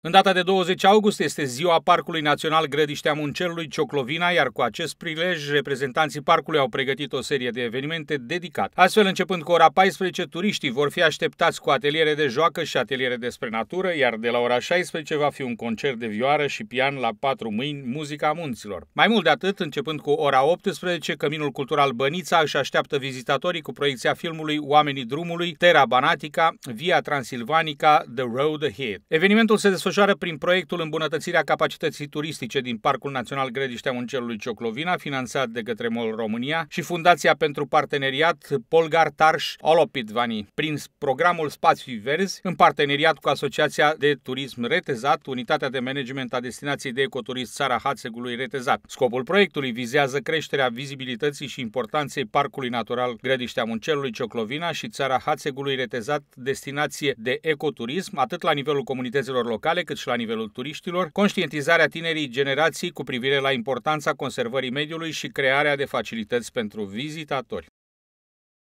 În data de 20 august este ziua Parcului Național Grădiștea Muncelului Cioclovina, iar cu acest prilej reprezentanții parcului au pregătit o serie de evenimente dedicate. Astfel, începând cu ora 14, turiștii vor fi așteptați cu ateliere de joacă și ateliere despre natură, iar de la ora 16 va fi un concert de vioară și pian la patru mâini, muzica munților. Mai mult de atât, începând cu ora 18, Căminul Cultural Bănița își așteaptă vizitatorii cu proiecția filmului Oamenii Drumului, Terra Banatica, Via Transilvanica, The Road Ahead. Evenimentul se desfășoară desfășoară prin proiectul îmbunătățirea capacității turistice din Parcul Național Grediștea Muncelului Cioclovina, finanțat de către MOL România și Fundația pentru Parteneriat Polgar Tarș Olopitvani, prin programul Spații Verzi, în parteneriat cu Asociația de Turism Retezat, Unitatea de Management a Destinației de Ecoturist Țara Hațegului Retezat. Scopul proiectului vizează creșterea vizibilității și importanței Parcului Natural Grediștea Muncelului Cioclovina și Țara Hațegului Retezat, destinație de ecoturism, atât la nivelul comunităților locale, locale, cât și la nivelul turiștilor, conștientizarea tinerii generații cu privire la importanța conservării mediului și crearea de facilități pentru vizitatori.